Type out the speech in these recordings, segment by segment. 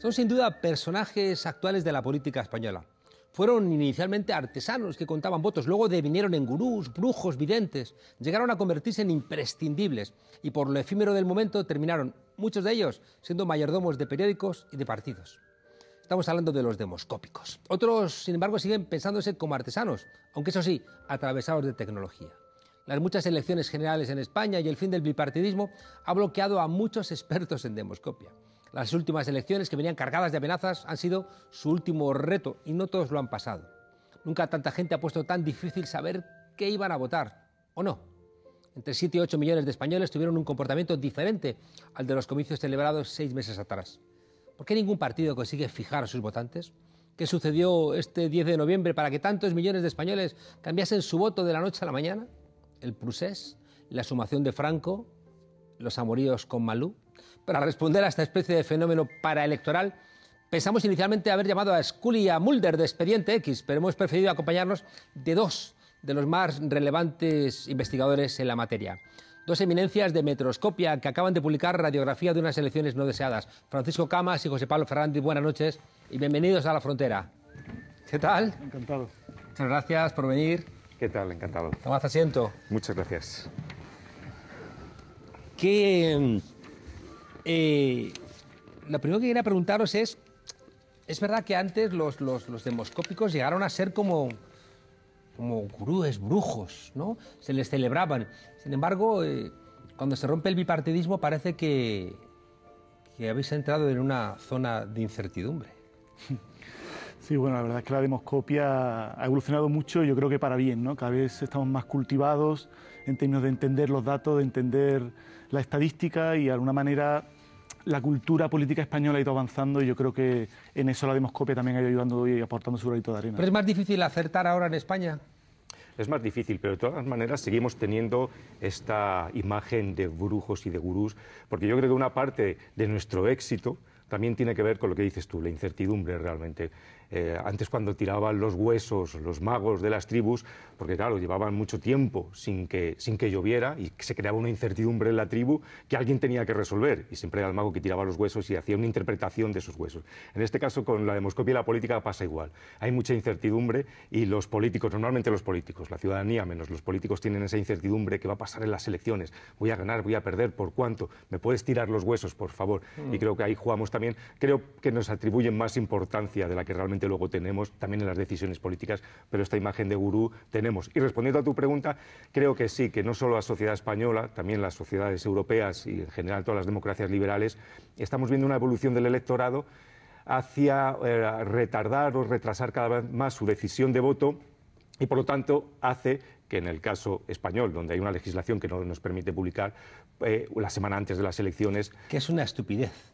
Son sin duda personajes actuales de la política española. Fueron inicialmente artesanos que contaban votos, luego devinieron en gurús, brujos, videntes, llegaron a convertirse en imprescindibles y por lo efímero del momento terminaron, muchos de ellos, siendo mayordomos de periódicos y de partidos. Estamos hablando de los demoscópicos. Otros, sin embargo, siguen pensándose como artesanos, aunque eso sí, atravesados de tecnología. Las muchas elecciones generales en España y el fin del bipartidismo ha bloqueado a muchos expertos en demoscopia. Las últimas elecciones, que venían cargadas de amenazas, han sido su último reto y no todos lo han pasado. Nunca tanta gente ha puesto tan difícil saber qué iban a votar o no. Entre 7 y 8 millones de españoles tuvieron un comportamiento diferente al de los comicios celebrados seis meses atrás. ¿Por qué ningún partido consigue fijar a sus votantes? ¿Qué sucedió este 10 de noviembre para que tantos millones de españoles cambiasen su voto de la noche a la mañana? ¿El Prusés? ¿La sumación de Franco? los amoríos con Malú? Para responder a esta especie de fenómeno paraelectoral, pensamos inicialmente haber llamado a Scully y a Mulder de Expediente X, pero hemos preferido acompañarnos de dos de los más relevantes investigadores en la materia. Dos eminencias de metroscopia que acaban de publicar radiografía de unas elecciones no deseadas. Francisco Camas y José Pablo Ferrandi, buenas noches y bienvenidos a La Frontera. ¿Qué tal? Encantado. Muchas gracias por venir. ¿Qué tal? Encantado. Tomás asiento. Muchas gracias que eh, lo primero que quería preguntaros es, es verdad que antes los, demoscópicos llegaron a ser como, como gurúes, brujos, ¿no? Se les celebraban. Sin embargo, eh, cuando se rompe el bipartidismo parece que habéis entrado en una zona de incertidumbre. Sí, bueno, la verdad es que la demoscopia ha evolucionado mucho, yo creo que para bien, ¿no? Cada vez estamos más cultivados en términos de entender los datos, de entender la estadística y de alguna manera la cultura política española ha ido avanzando y yo creo que en eso la demoscopia también ha ido ayudando y aportando su granito de arena. ¿Pero es más difícil acertar ahora en España? Es más difícil, pero de todas maneras seguimos teniendo esta imagen de brujos y de gurús, porque yo creo que una parte de nuestro éxito también tiene que ver con lo que dices tú, la incertidumbre realmente. Eh, antes cuando tiraban los huesos los magos de las tribus, porque claro, llevaban mucho tiempo sin que, sin que lloviera y se creaba una incertidumbre en la tribu que alguien tenía que resolver. Y siempre era el mago que tiraba los huesos y hacía una interpretación de esos huesos. En este caso, con la demoscopia y la política pasa igual. Hay mucha incertidumbre y los políticos, normalmente los políticos, la ciudadanía menos los políticos tienen esa incertidumbre que va a pasar en las elecciones. Voy a ganar, voy a perder, ¿por cuánto? ¿Me puedes tirar los huesos, por favor? Y mm. creo que ahí jugamos también, creo que nos atribuyen más importancia de la que realmente luego tenemos también en las decisiones políticas, pero esta imagen de gurú tenemos. Y respondiendo a tu pregunta, creo que sí, que no solo la sociedad española, también las sociedades europeas y en general todas las democracias liberales, estamos viendo una evolución del electorado hacia eh, retardar o retrasar cada vez más su decisión de voto y por lo tanto hace que en el caso español, donde hay una legislación que no nos permite publicar, eh, la semana antes de las elecciones... Que es una estupidez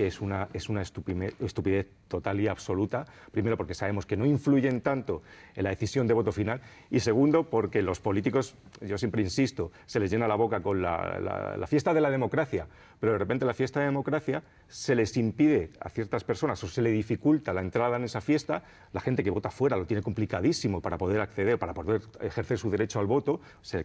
que es una, es una estupidez, total y absoluta. Primero, porque sabemos que no influyen tanto en la decisión de voto final. Y segundo, porque los políticos, yo siempre insisto, se les llena la boca con la, fiesta de la democracia. Pero de repente la fiesta de la democracia se les impide a ciertas personas o se le dificulta la entrada en esa fiesta. La gente que vota fuera lo tiene complicadísimo para poder acceder, para poder ejercer su derecho al voto. Se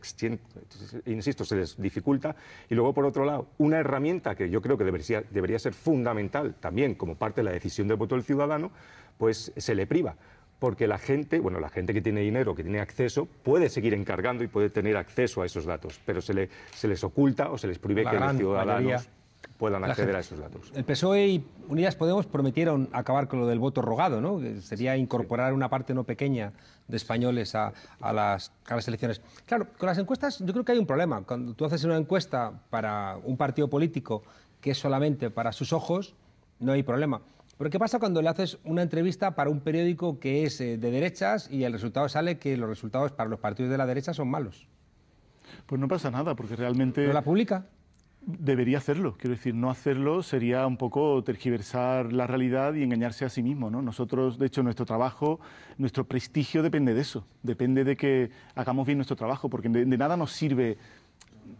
insisto, se les dificulta. Y luego, por otro lado, una herramienta que yo creo que debería, debería ser fundamental fundamental también como parte de la decisión del voto del ciudadano, pues se le priva. Porque la gente, bueno, la gente que tiene dinero, que tiene acceso, puede seguir encargando y puede tener acceso a esos datos, pero se, le, se les oculta o se les prohíbe que los ciudadanos puedan acceder a esos datos. El PSOE y Unidas Podemos prometieron acabar con lo del voto rogado, ¿no? sería incorporar una parte no pequeña de españoles a, las, a, las, elecciones. Claro, con las encuestas yo creo que hay un problema. Cuando tú haces una encuesta para un partido político que es solamente para sus ojos, no hay problema. Pero ¿qué pasa cuando le haces una entrevista para un periódico que es eh, de derechas y el resultado sale que los resultados para los partidos de la derecha son malos? Pues no pasa nada, porque realmente... ¿Pero la publica? Debería hacerlo, quiero decir, no hacerlo sería un poco tergiversar la realidad y engañarse a sí mismo, ¿no? Nosotros, de hecho, nuestro trabajo, nuestro prestigio depende de eso, depende de que hagamos bien nuestro trabajo, porque de nada nos sirve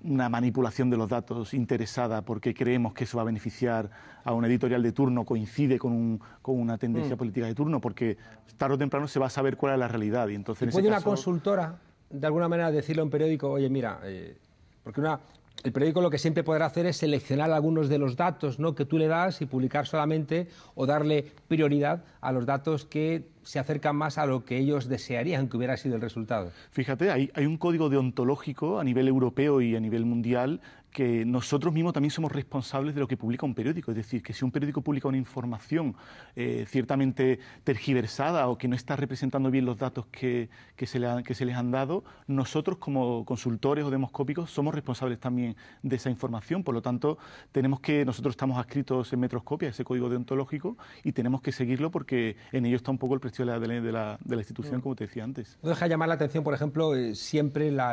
una manipulación de los datos interesada porque creemos que eso va a beneficiar a un editorial de turno, coincide con, una tendencia mm. política de turno, porque tarde o temprano se va a saber cuál es la realidad. Y entonces, ¿Y ¿Puede una consultora, de alguna manera, decirle a un periódico, oye, mira, eh", porque una, el periódico lo que siempre podrá hacer es seleccionar algunos de los datos ¿no? que tú le das y publicar solamente o darle prioridad a los datos que se acercan más a lo que ellos desearían que hubiera sido el resultado. Fíjate, hay, hay un código deontológico a nivel europeo y a nivel mundial que nosotros mismos también somos responsables de lo que publica un periódico. Es decir, que si un periódico publica una información eh, ciertamente tergiversada o que no está representando bien los datos que, que, se les han dado, nosotros como consultores o demoscópicos somos responsables también de esa información. Por lo tanto, tenemos que, nosotros estamos adscritos en Metroscopia, ese código deontológico, y tenemos que seguirlo porque en ello está un poco el prestigio de la, de institución, como te decía antes. No deja llamar la atención, por ejemplo, eh, siempre la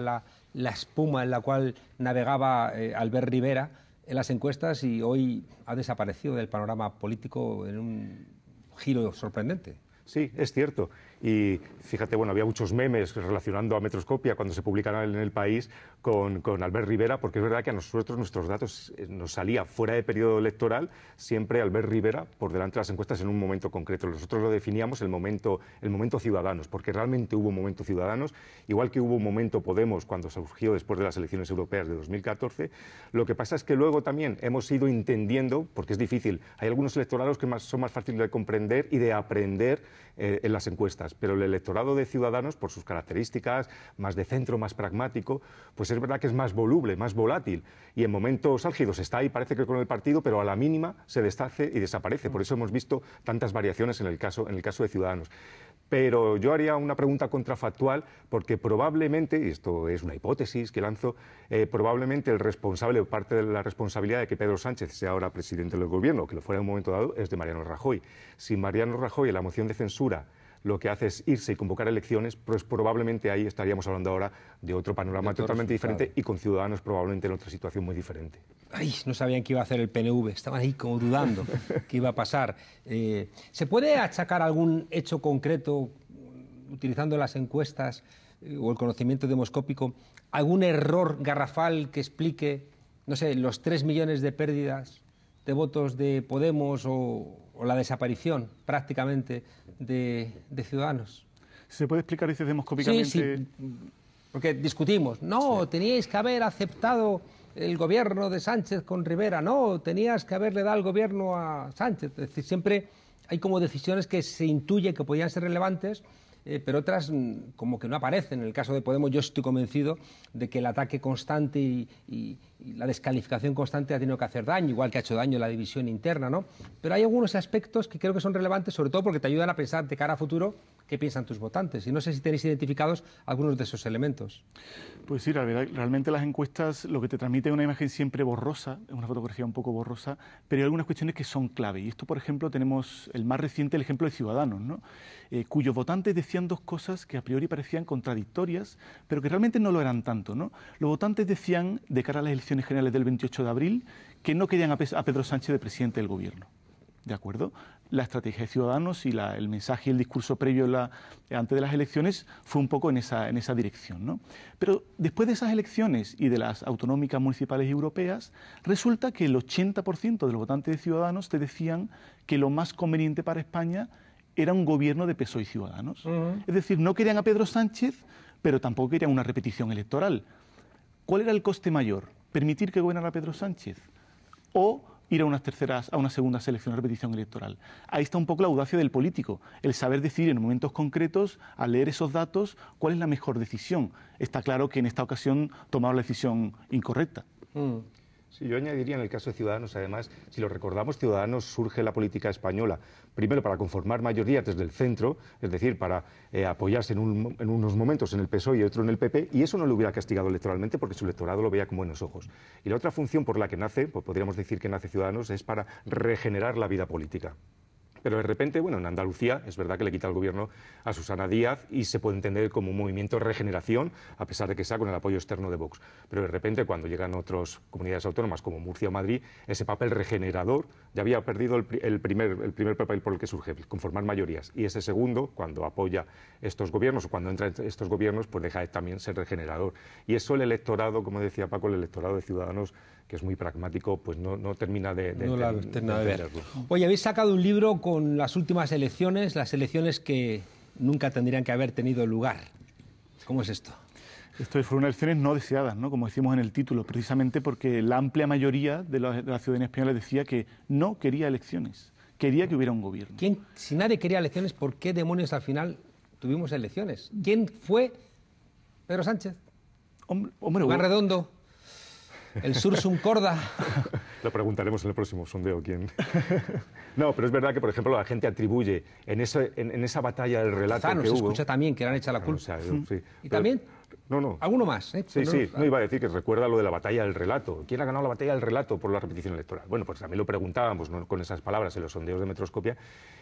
la espuma en la cual navegaba eh, Albert Rivera en las encuestas y hoy ha desaparecido del panorama político en un giro sorprendente. Sí, es cierto. Y fíjate, bueno, había muchos memes relacionando a Metroscopia cuando se publicaron en el país con, Albert Rivera, porque es verdad que a nosotros nuestros datos eh, nos salía fuera de periodo electoral siempre Albert Rivera por delante de las encuestas en un momento concreto. Nosotros lo definíamos el momento, el momento ciudadanos, porque realmente hubo un momento ciudadanos, igual que hubo un momento Podemos cuando surgió después de las elecciones europeas de 2014. Lo que pasa es que luego también hemos ido entendiendo, porque es difícil, hay algunos electorados que son más fáciles de comprender y de aprender eh, en las encuestas pero el electorado de Ciudadanos, por sus características, más de centro, más pragmático, pues es verdad que es más voluble, más volátil. Y en momentos álgidos está ahí, parece que con el partido, pero a la mínima se deshace y desaparece. Por eso hemos visto tantas variaciones en el caso, en el caso de Ciudadanos. Pero yo haría una pregunta contrafactual porque probablemente, y esto es una hipótesis que lanzo, eh, probablemente el responsable o parte de la responsabilidad de que Pedro Sánchez sea ahora presidente del gobierno, que lo fuera en un momento dado, es de Mariano Rajoy. Si Mariano Rajoy en la moción de censura lo que hace es irse y convocar elecciones, pues probablemente ahí estaríamos hablando ahora de otro panorama totalmente diferente y con ciudadanos probablemente en otra situación muy diferente. Ay, no sabían qué iba a hacer el PNV, estaban ahí como dudando qué iba a pasar. Eh, ¿Se puede achacar algún hecho concreto, utilizando las encuestas eh, o el conocimiento demoscópico, algún error garrafal que explique, no sé, los tres millones de pérdidas de votos de Podemos o, la desaparición prácticamente de, ciudadanos. ¿Se puede explicar eso demoscópicamente? porque discutimos, no, teníais que haber aceptado el gobierno de Sánchez con Rivera, no, tenías que haberle dado el gobierno a Sánchez. Es decir, siempre hay como decisiones que se intuye que podían ser relevantes, eh, pero otras mm, como que no aparecen. En el caso de Podemos yo estoy convencido de que el ataque constante y la descalificación constante ha tenido que hacer daño, igual que ha hecho daño la división interna, ¿no? Pero hay algunos aspectos que creo que son relevantes, sobre todo porque te ayudan a pensar de cara a futuro qué piensan tus votantes. Y no sé si tenéis identificados algunos de esos elementos. Pues sí, realmente las encuestas lo que te transmiten es una imagen siempre borrosa, es una fotografía un poco borrosa, pero hay algunas cuestiones que son clave. Y esto, por ejemplo, tenemos el más reciente, el ejemplo de Ciudadanos, ¿no? Eh, cuyos votantes decían dos cosas que a priori parecían contradictorias, pero que realmente no lo eran tanto. ¿no? Los votantes decían, de cara a la elección generales del 28 de abril que no querían a Pedro Sánchez de presidente del gobierno. ¿De acuerdo? La estrategia de Ciudadanos y el mensaje y el discurso previo antes de las elecciones fue un poco en esa, dirección. ¿no? Pero después de esas elecciones y de las autonómicas municipales europeas, resulta que el 80% de los votantes de Ciudadanos te decían que lo más conveniente para España era un gobierno de PSOE y Ciudadanos. Es decir, no querían a Pedro Sánchez, pero tampoco querían una repetición electoral. ¿Cuál era el coste mayor? permitir que gobernara Pedro Sánchez o ir a unas terceras, a una segunda selección, repetición electoral. Ahí está un poco la audacia del político, el saber decir en momentos concretos, al leer esos datos, cuál es la mejor decisión. Está claro que en esta ocasión tomaron la decisión incorrecta. Mm yo añadiría en el caso de Ciudadanos, además, si lo recordamos, Ciudadanos surge la política española, primero para conformar mayorías desde el centro, es decir, para eh, apoyarse en, unos momentos en el PSOE y otro en el PP, y eso no lo hubiera castigado electoralmente porque su electorado lo veía con buenos ojos. Y la otra función por la que nace, pues podríamos decir que nace Ciudadanos, es para regenerar la vida política. Pero de repente, bueno, en Andalucía es verdad que le quita el gobierno a Susana Díaz y se puede entender como un movimiento de regeneración, a pesar de que sea con el apoyo externo de Vox. Pero de repente, cuando llegan otras comunidades autónomas como Murcia o Madrid, ese papel regenerador ya había perdido el, primer, el primer papel por el que surge, conformar mayorías. Y ese segundo, cuando apoya estos gobiernos o cuando entra en estos gobiernos, pues deja de también ser regenerador. Y eso el electorado, como decía Paco, el electorado de Ciudadanos que es muy pragmático, pues no, no termina de, verlo. Oye, habéis sacado un libro con con las últimas elecciones, las elecciones que nunca tendrían que haber tenido lugar. ¿Cómo es esto? Esto fueron elecciones no deseadas, ¿no? como decimos en el título, precisamente porque la amplia mayoría de la, ciudadanía española decía que no quería elecciones, quería que hubiera un gobierno. ¿Quién, si nadie quería elecciones, ¿por qué demonios al final tuvimos elecciones? ¿Quién fue Pedro Sánchez? Hombre, hombre Redondo, el Sursum Corda. Lo preguntaremos en el próximo sondeo quién. no, pero es verdad que, por ejemplo, la gente atribuye en, esa batalla del relato se escucha también que le han hecho la ah, culpa. y también... No, no. ¿Alguno más? ¿eh? Sí, sí. No iba a ah. decir que recuerda lo de la batalla del relato. ¿Quién ha ganado la batalla del relato por la repetición electoral? Bueno, pues también lo preguntábamos con esas palabras en los sondeos de Metroscopia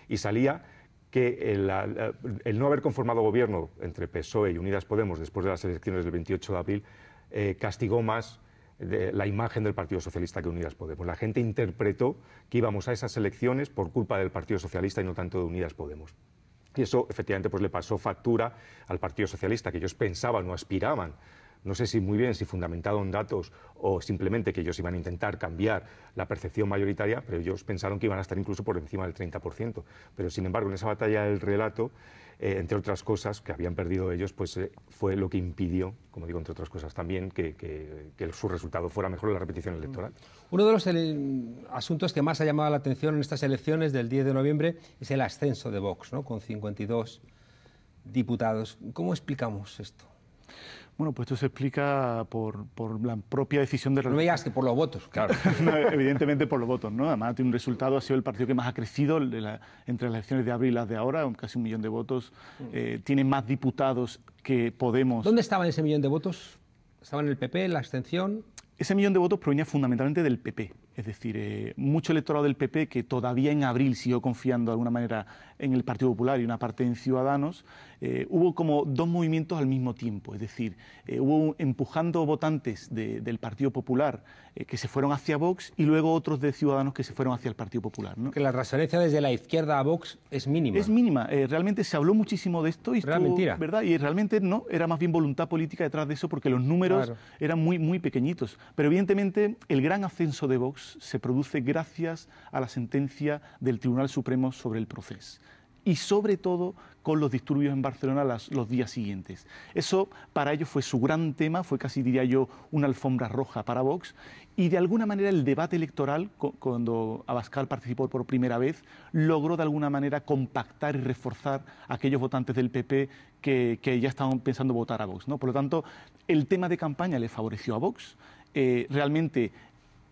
y salía que el, no haber conformado gobierno entre PSOE y Unidas Podemos después de las elecciones del 28 de abril eh, castigó más la imagen del Partido Socialista que Unidas Podemos. La gente interpretó que íbamos a esas elecciones por culpa del Partido Socialista y no tanto de Unidas Podemos. Y eso efectivamente pues le pasó factura al Partido Socialista, que ellos pensaban o aspiraban no sé si muy bien si fundamentado en datos o simplemente que ellos iban a intentar cambiar la percepción mayoritaria, pero ellos pensaron que iban a estar incluso por encima del 30%. Pero sin embargo, en esa batalla del relato, eh, entre otras cosas que habían perdido ellos, pues eh, fue lo que impidió, como digo, entre otras cosas también, que, su resultado fuera mejor en la repetición electoral. Mm. Uno de los eh, asuntos que más ha llamado la atención en estas elecciones del 10 de noviembre es el ascenso de Vox, con 52 diputados. ¿Cómo explicamos esto? Bueno, pues esto se explica por, la propia decisión de... No me que por los votos, claro. evidentemente por los votos, ¿no? Además, tiene un resultado, ha sido el partido que más ha crecido entre las elecciones de abril y las de ahora, casi un millón de votos. Mm. Eh, tiene más diputados que Podemos. ¿Dónde estaban ese millón de votos? ¿Estaban en el PP, la abstención? Ese millón de votos provenía fundamentalmente del PP, es decir, eh, mucho electorado del PP que todavía en abril siguió confiando de alguna manera en el Partido Popular y una parte en Ciudadanos, eh, hubo como dos movimientos al mismo tiempo. Es decir, eh, hubo empujando votantes del Partido Popular eh, que se fueron hacia Vox y luego otros de Ciudadanos que se fueron hacia el Partido Popular. Que la transferencia desde la izquierda a Vox es mínima. Es mínima. realmente se habló muchísimo de esto y ¿verdad? Y realmente no, era más bien voluntad política detrás de eso porque los números eran muy, muy pequeñitos. Pero evidentemente el gran ascenso de Vox se produce gracias a la sentencia del Tribunal Supremo sobre el proceso y sobre todo con los disturbios en Barcelona los días siguientes. Eso para ellos fue su gran tema, fue casi diría yo una alfombra roja para Vox y de alguna manera el debate electoral, cuando Abascal participó por primera vez, logró de alguna manera compactar y reforzar a aquellos votantes del PP que, ya estaban pensando votar a Vox. ¿no? Por lo tanto, el tema de campaña le favoreció a Vox. Eh, realmente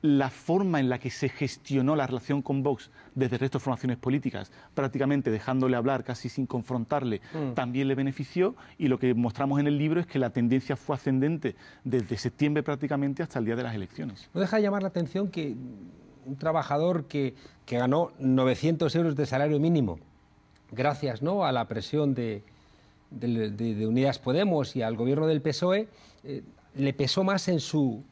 la forma en la que se gestionó la relación con Vox desde el resto de formaciones políticas, prácticamente dejándole hablar casi sin confrontarle, mm. también le benefició y lo que mostramos en el libro es que la tendencia fue ascendente desde septiembre prácticamente hasta el día de las elecciones. No deja de llamar la atención que un trabajador que, ganó 900 euros de salario mínimo, gracias a la presión de, de, Unidas Podemos y al gobierno del PSOE, eh, le pesó más en su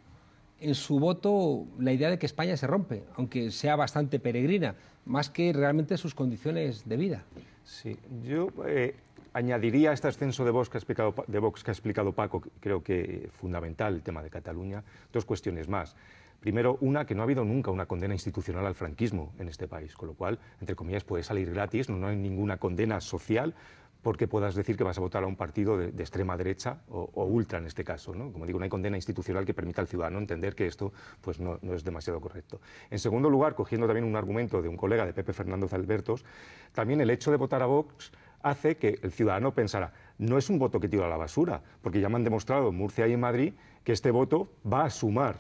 en su voto la idea de que España se rompe, aunque sea bastante peregrina, más que realmente sus condiciones de vida. Sí, yo eh, añadiría a este ascenso de Vox, que ha explicado, de que ha explicado Paco, creo que fundamental el tema de Cataluña, dos cuestiones más. Primero, una, que no ha habido nunca una condena institucional al franquismo en este país, con lo cual, entre comillas, puede salir gratis, no hay ninguna condena social porque puedas decir que vas a votar a un partido de, extrema derecha o, ultra en este caso. ¿no? Como digo, no hay condena institucional que permita al ciudadano entender que esto pues, no, no, es demasiado correcto. En segundo lugar, cogiendo también un argumento de un colega de Pepe Fernández Albertos, también el hecho de votar a Vox hace que el ciudadano pensara, no es un voto que tiro a la basura, porque ya me han demostrado en Murcia y en Madrid que este voto va a sumar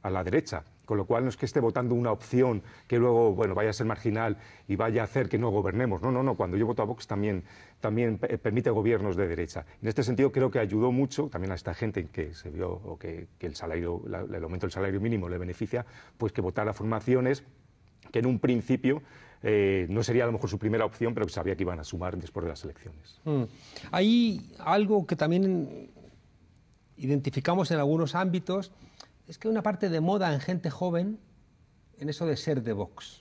a la derecha, con lo cual no es que esté votando una opción que luego bueno, vaya a ser marginal y vaya a hacer que no gobernemos. No, no, no. Cuando yo voto a Vox también, también eh, permite gobiernos de derecha. En este sentido creo que ayudó mucho también a esta gente que se vio que, el, salario, el aumento del salario mínimo le beneficia, pues que votara formaciones que en un principio eh, no sería a lo mejor su primera opción, pero que sabía que iban a sumar después de las elecciones. Mm. Hay algo que también identificamos en algunos ámbitos es que una parte de moda en gente joven en eso de ser de Vox.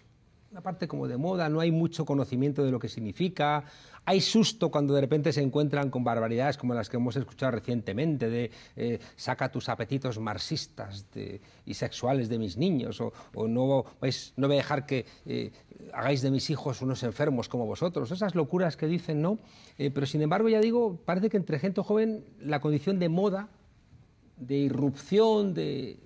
Una parte como de moda, no hay mucho conocimiento de lo que significa, hay susto cuando de repente se encuentran con barbaridades como las que hemos escuchado recientemente, de eh, saca tus apetitos marxistas y sexuales de mis niños, o, no, no voy a dejar que eh, hagáis de mis hijos unos enfermos como vosotros, esas locuras que dicen, ¿no? Eh, pero sin embargo, ya digo, parece que entre gente joven la condición de moda de irrupción de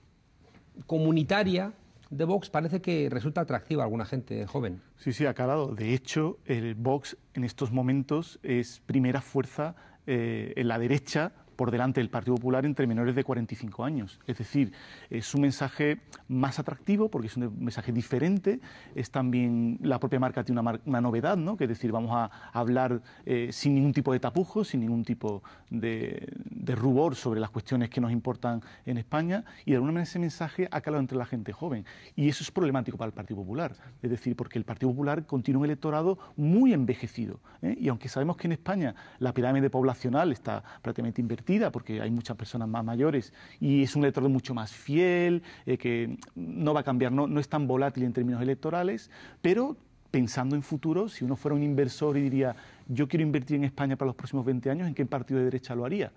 comunitaria de Vox parece que resulta atractiva a alguna gente joven. Sí, sí, ha calado. De hecho, el Vox en estos momentos es primera fuerza eh, en la derecha por delante del Partido Popular entre menores de 45 años. Es decir, es un mensaje más atractivo porque es un mensaje diferente. Es también la propia marca tiene una, novedad, ¿no? Que es decir, vamos a hablar eh, sin ningún tipo de tapujos... sin ningún tipo de, rubor sobre las cuestiones que nos importan en España y de alguna manera ese mensaje ha calado entre la gente joven. Y eso es problemático para el Partido Popular. Es decir, porque el Partido Popular contiene un electorado muy envejecido. ¿eh? Y aunque sabemos que en España la pirámide poblacional está prácticamente invertida, porque hay muchas personas más mayores y es un electorado mucho más fiel, eh, que no va a cambiar, no, no es tan volátil en términos electorales, pero pensando en futuro, si uno fuera un inversor y diría, yo quiero invertir en España para los próximos 20 años, ¿en qué partido de derecha lo haría?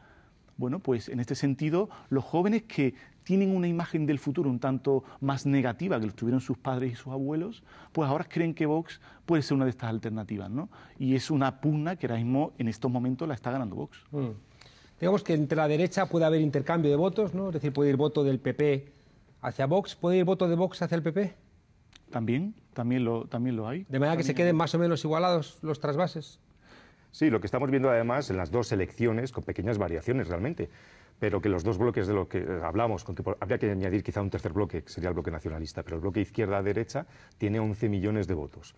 Bueno, pues en este sentido, los jóvenes que tienen una imagen del futuro un tanto más negativa que lo tuvieron sus padres y sus abuelos, pues ahora creen que Vox puede ser una de estas alternativas, ¿no? Y es una pugna que ahora mismo, en estos momentos, la está ganando Vox. Mm digamos que entre la derecha puede haber intercambio de votos, ¿no? Es decir, puede ir voto del PP hacia Vox, puede ir voto de Vox hacia el PP. También, también lo, también lo hay. De manera que se queden más o menos igualados los trasvases. Sí, lo que estamos viendo además en las dos elecciones, con pequeñas variaciones realmente, pero que los dos bloques de lo que eh, hablamos, con que habría que añadir quizá un tercer bloque, que sería el bloque nacionalista, pero el bloque izquierda-derecha tiene 11 millones de votos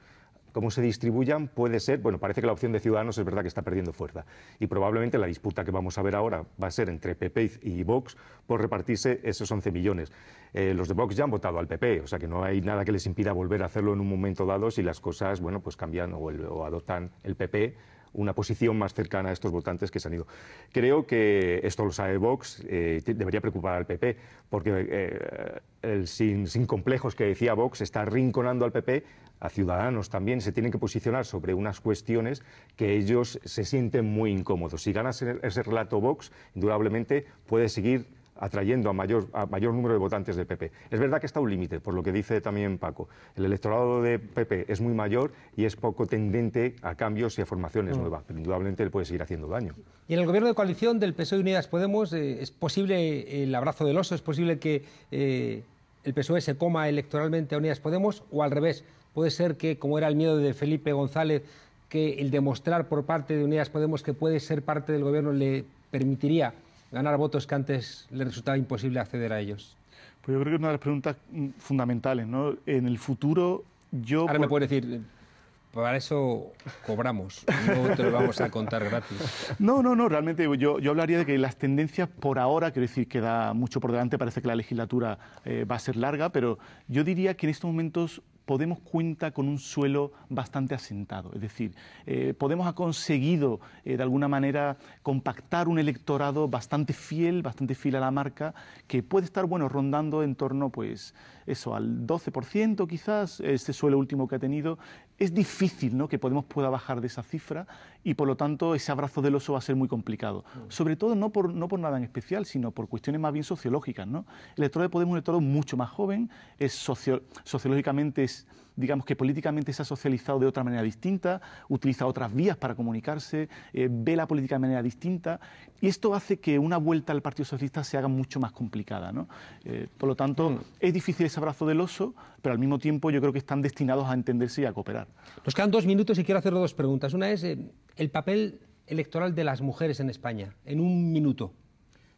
cómo se distribuyan puede ser, bueno, parece que la opción de Ciudadanos es verdad que está perdiendo fuerza y probablemente la disputa que vamos a ver ahora va a ser entre PP y Vox por repartirse esos 11 millones. Eh, los de Vox ya han votado al PP, o sea que no hay nada que les impida volver a hacerlo en un momento dado si las cosas, bueno, pues cambian o adoptan el PP una posición más cercana a estos votantes que se han ido. Creo que esto lo sabe Vox, eh, debería preocupar al PP, porque eh, sin, complejos que decía Vox está rinconando al PP, a Ciudadanos también, se tienen que posicionar sobre unas cuestiones que ellos se sienten muy incómodos. Si ganas ese relato Vox, indudablemente puede seguir atrayendo a mayor, a mayor número de votantes de PP. Es verdad que está un límite, por lo que dice también Paco. El electorado de PP es muy mayor y es poco tendente a cambios y a formaciones mm. nuevas, pero indudablemente le puede seguir haciendo daño. Y en el gobierno de coalición del PSOE y Unidas Podemos, eh, ¿es posible el abrazo del oso? ¿Es posible que eh, el PSOE se coma electoralmente a Unidas Podemos o al revés? ¿Puede ser que, como era el miedo de Felipe González, que el demostrar por parte de Unidas Podemos que puede ser parte del gobierno le permitiría ganar votos que antes le resultaba imposible acceder a ellos? Pues yo creo que es una de las preguntas mm, fundamentales, ¿no? En el futuro yo... Ahora me puedes decir, para eso cobramos, no te lo vamos a contar gratis. No, no, no, realmente yo, hablaría de que las tendencias por ahora, quiero decir, queda mucho por delante, parece que la legislatura eh, va a ser larga, pero yo diría que en estos momentos Podemos cuenta con un suelo bastante asentado, es decir, eh, Podemos ha conseguido eh, de alguna manera compactar un electorado bastante fiel, bastante fiel a la marca, que puede estar bueno rondando en torno, pues eso, al 12% quizás, este suelo último que ha tenido, es difícil ¿no? que Podemos pueda bajar de esa cifra y por lo tanto ese abrazo del oso va a ser muy complicado. Mm. Sobre todo no por, no por nada en especial, sino por cuestiones más bien sociológicas. ¿no? El electorado de Podemos es un electorado mucho más joven, es sociológicamente es digamos que políticamente se ha socializado de otra manera distinta, utiliza otras vías para comunicarse, eh, ve la política de manera distinta, y esto hace que una vuelta al Partido Socialista se haga mucho más complicada. ¿no? Eh, por lo tanto, mm. es difícil ese abrazo del oso, pero al mismo tiempo yo creo que están destinados a entenderse y a cooperar. Nos quedan dos minutos y quiero hacer dos preguntas. Una es eh, el papel electoral de las mujeres en España, en un minuto.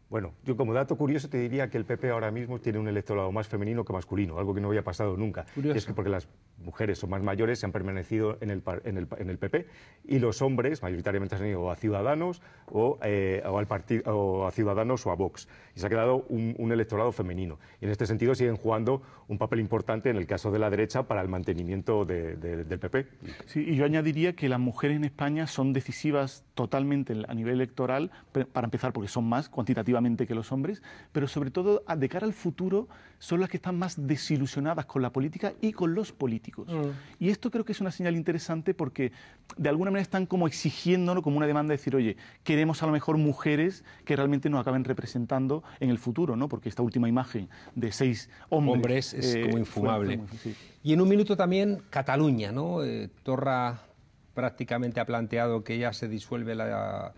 Bueno, yo como dato curioso te diría que el PP ahora mismo tiene un electorado más femenino que masculino, algo que no había pasado nunca. es que porque las mujeres o más mayores se han permanecido en el, en el, PP y los hombres mayoritariamente han ido a Ciudadanos o, eh, al o a Ciudadanos o a Vox. Y se ha quedado un, electorado femenino. Y en este sentido siguen jugando un papel importante en el caso de la derecha para el mantenimiento del PP. Sí, y yo añadiría que las mujeres en España son decisivas totalmente a nivel electoral, para empezar porque son más cuantitativamente que los hombres, pero sobre todo de cara al futuro son las que están más desilusionadas con la política y con los políticos. Mm. Y esto creo que es una señal interesante porque de alguna manera están como exigiéndolo como una demanda de decir, oye, queremos a lo mejor mujeres que realmente nos acaben representando en el futuro, ¿no? Porque esta última imagen de seis hombres... es eh, como infumable. Y en un minuto también Cataluña, ¿no? Eh, Torra prácticamente ha planteado que ya se disuelve la...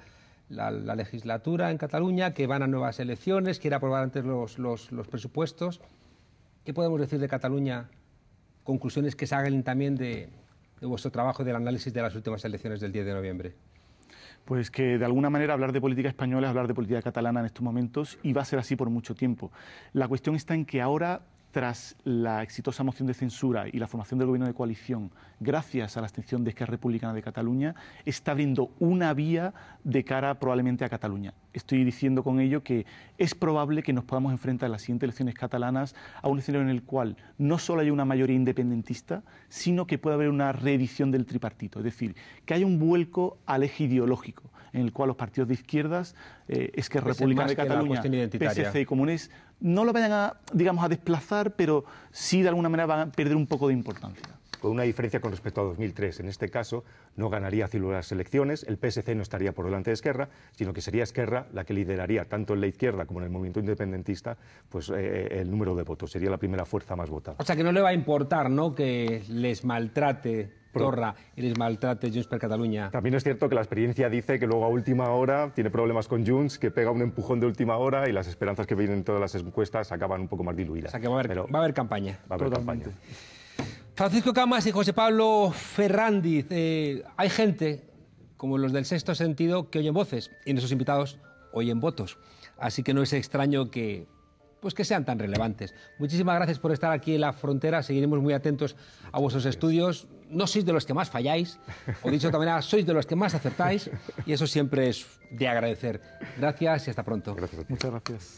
legislatura en Cataluña, que van a nuevas elecciones, quiere aprobar antes los, los presupuestos. ¿Qué podemos decir de Cataluña conclusiones que salen también de, de vuestro trabajo del análisis de las últimas elecciones del 10 de noviembre? pues que de alguna manera hablar de política española es hablar de política catalana en estos momentos y va a ser así por mucho tiempo. La cuestión está en que ahora tras la exitosa moción de censura y la formación del gobierno de coalición, gracias a la extensión de Esquerra Republicana de Cataluña, está abriendo una vía de cara probablemente a Cataluña. Estoy diciendo con ello que es probable que nos podamos enfrentar en las siguientes elecciones catalanas a un escenario en el cual no solo haya una mayoría independentista, sino que pueda haber una reedición del tripartito, es decir, que haya un vuelco al eje ideológico en el cual los partidos de izquierdas, eh, Esquerra pues Republicana de Cataluña, PSC y Comunes, no lo vayan a, digamos, a desplazar, pero sí de alguna manera van a perder un poco de importancia con una diferencia con respecto a 2003. En este caso, no ganaría Ciro las elecciones, el PSC no estaría por delante de Esquerra, sino que sería Esquerra la que lideraría, tanto en la izquierda como en el movimiento independentista, pues eh, eh, el número de votos. Sería la primera fuerza más votada. O sea, que no le va a importar, ¿no?, que les maltrate ...y el maltrate Junts per Cataluña. También es cierto que la experiencia dice que luego a última hora tiene problemas con Junts, que pega un empujón de última hora y las esperanzas que vienen en todas las encuestas acaban un poco más diluidas. O sea que va a haber, campaña. Va a haber campaña. Francisco Camas y José Pablo Ferrandiz, eh, hay gente como los del sexto sentido que oyen voces y nuestros invitados oyen votos. Así que no es extraño que pues que sean tan relevantes. Muchísimas gracias por estar aquí en la frontera. Seguiremos muy atentos a vuestros estudios no sois de los que más falláis, o dicho de otra manera, sois de los que más acertáis, y eso siempre es de agradecer. Gracias y hasta pronto. Muchas gracias.